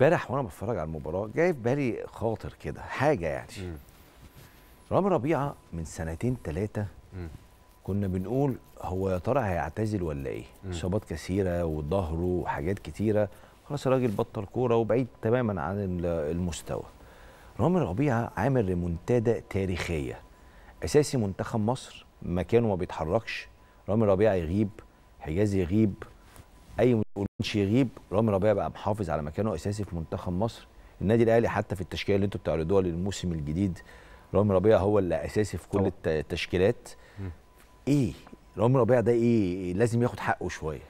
امبارح وانا بتفرج على المباراه جاي في بالي خاطر كده حاجه يعني رامي ربيعه من سنتين ثلاثه كنا بنقول هو يا ترى هيعتزل ولا ايه؟ اصابات كثيره وظهره وحاجات كثيره خلاص الراجل بطل كوره وبعيد تماما عن المستوى. رامي ربيعه عامل ريمونتادا تاريخيه اساسي منتخب مصر مكانه ما بيتحركش رامي ربيعه يغيب حجازي يغيب اي مش يغيب رامي ربيع بقى محافظ على مكانه اساسي في منتخب مصر النادي الاهلي حتى في التشكيله اللي انتوا بتعرضوها للموسم الجديد رامي ربيع هو اللي اساسي في كل التشكيلات ايه رامي ربيع ده ايه لازم ياخد حقه شويه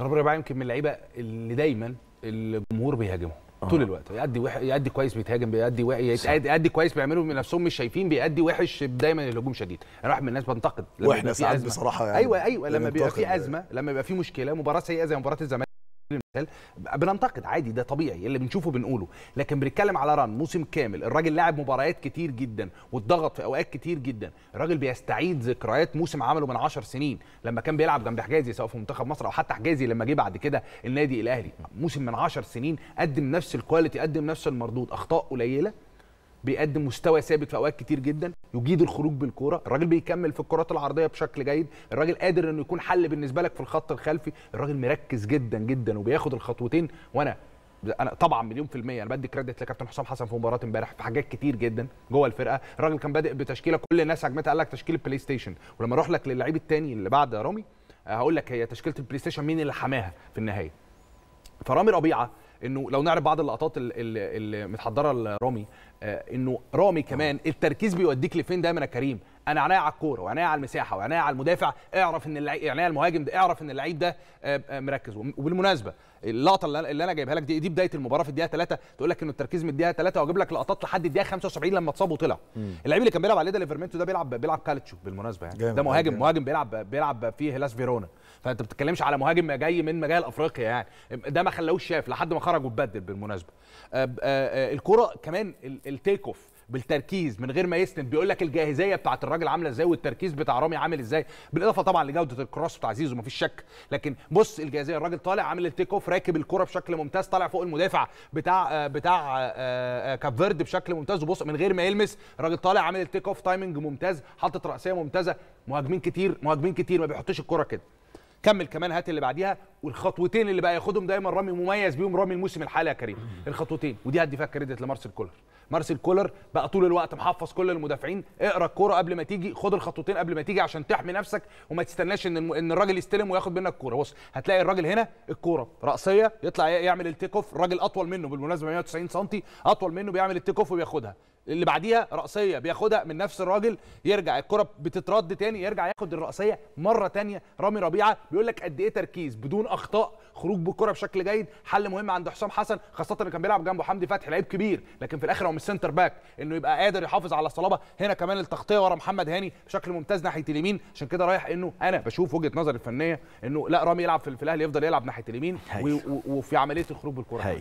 رامي ربيع يمكن من اللعيبه اللي دايما الجمهور بيهاجمهم طول آه. الوقت يأدي وح... يأدي كويس بيتهاجم بيأدي و... يأدي... يأدي كويس بيعملوا من نفسهم مش شايفين بيأدي وحش دايما الهجوم شديد انا واحد من الناس بنتقد واحنا ساعات بصراحه يعني ايوه ايوه لما بيبقى في ازمه لما بيبقى في مشكله مباراه سيئه زي مباراه الزمالك بننتقد عادي ده طبيعي اللي بنشوفه بنقوله لكن بنتكلم على ران موسم كامل الراجل لعب مباريات كتير جدا واتضغط في اوقات كتير جدا الراجل بيستعيد ذكريات موسم عمله من 10 سنين لما كان بيلعب جنب حجازي سواء في منتخب مصر او حتى حجازي لما جه بعد كده النادي الاهلي موسم من 10 سنين قدم نفس الكواليتي قدم نفس المردود اخطاء قليله بيقدم مستوى ثابت في اوقات كتير جدا يجيد الخروج بالكوره الراجل بيكمل في الكرات العرضيه بشكل جيد الراجل قادر انه يكون حل بالنسبه لك في الخط الخلفي الراجل مركز جدا جدا وبياخد الخطوتين وانا انا طبعا مليون في الميه انا بدي كريدت لكابتن حسام حسن في مباراه امبارح في حاجات كتير جدا جوه الفرقه الراجل كان بادئ بتشكيله كل الناس عجبتها قال لك تشكيله بلاي ستيشن ولما اروح لك للعيب التاني اللي بعد رامي هقول لك هي تشكيله البلاي ستيشن مين اللي حماها في النهايه فرامي ربيعه انه لو نعرف بعض اللقطات اللي متحضره لرامي آه، انه رامي كمان التركيز بيوديك لفين دايما يا كريم انا عينيا على الكوره وعينيا على المساحه وعينيا على المدافع اعرف ان اللعيب عينيا المهاجم ده اعرف ان اللعيب ده آه، آه، مركز وبالمناسبه اللقطه اللي انا جايبها لك دي دي بدايه المباراه في الدقيقه 3 تقول لك انه التركيز من الدقيقه 3 واجيب لك لقطات لحد الدقيقه 75 لما اتصاب وطلع اللعيب اللي كان بيلعب عليه ده ليفرمنتو ده بيلعب بيلعب كالتشو بالمناسبه يعني ده مهاجم جميل. مهاجم بيلعب بيلعب في هلاس فيرونا فانت بتتكلمش على مهاجم جاي من مجال افريقيا يعني ده ما خلاهوش شاف لحد ما خرج واتبدل بالمناسبه آه، الكره كمان التيك اوف بالتركيز من غير ما يسند بيقول لك الجاهزيه بتاعه الراجل عامله ازاي والتركيز بتاع رامي عامل ازاي بالاضافه طبعا لجوده الكروس بتاع زيزو مفيش شك لكن بص الجاهزيه الراجل طالع عامل التيك اوف راكب الكره بشكل ممتاز طالع فوق المدافع بتاع آه، بتاع آه، آه، كاب فيرد بشكل ممتاز وبص من غير ما يلمس الراجل طالع عامل التيك اوف تايمنج ممتاز حاطط راسيه ممتازه مهاجمين كتير مهاجمين كتير ما بيحطوش الكره كده كمل كمان هات اللي بعديها والخطوتين اللي بقى ياخدهم دايما رامي مميز بيهم رامي الموسم الحالي يا كريم الخطوتين ودي هدي فيها كريدت لمارسيل كولر مارسيل كولر بقى طول الوقت محفظ كل المدافعين اقرا الكوره قبل ما تيجي خد الخطوتين قبل ما تيجي عشان تحمي نفسك وما تستناش ان ان الراجل يستلم وياخد منك الكوره بص هتلاقي الراجل هنا الكوره راسيه يطلع يعمل التيك اوف الراجل اطول منه بالمناسبه 190 سم اطول منه بيعمل التيك اوف وبياخدها اللي بعديها رأسية بياخدها من نفس الراجل يرجع الكرة بتترد تاني يرجع ياخد الرأسية مرة تانية رامي ربيعة بيقول لك قد ايه تركيز بدون أخطاء خروج بالكرة بشكل جيد حل مهم عند حسام حسن خاصة اللي كان بيلعب جنبه حمدي فتحي لعيب كبير لكن في الآخر هو مش سنتر باك انه يبقى قادر يحافظ على الصلابة هنا كمان التغطية ورا محمد هاني بشكل ممتاز ناحية اليمين عشان كده رايح انه انا بشوف وجهة نظري الفنية انه لا رامي يلعب في الاهلي يفضل يلعب ناحية اليمين وفي عملية الخروج بالكرة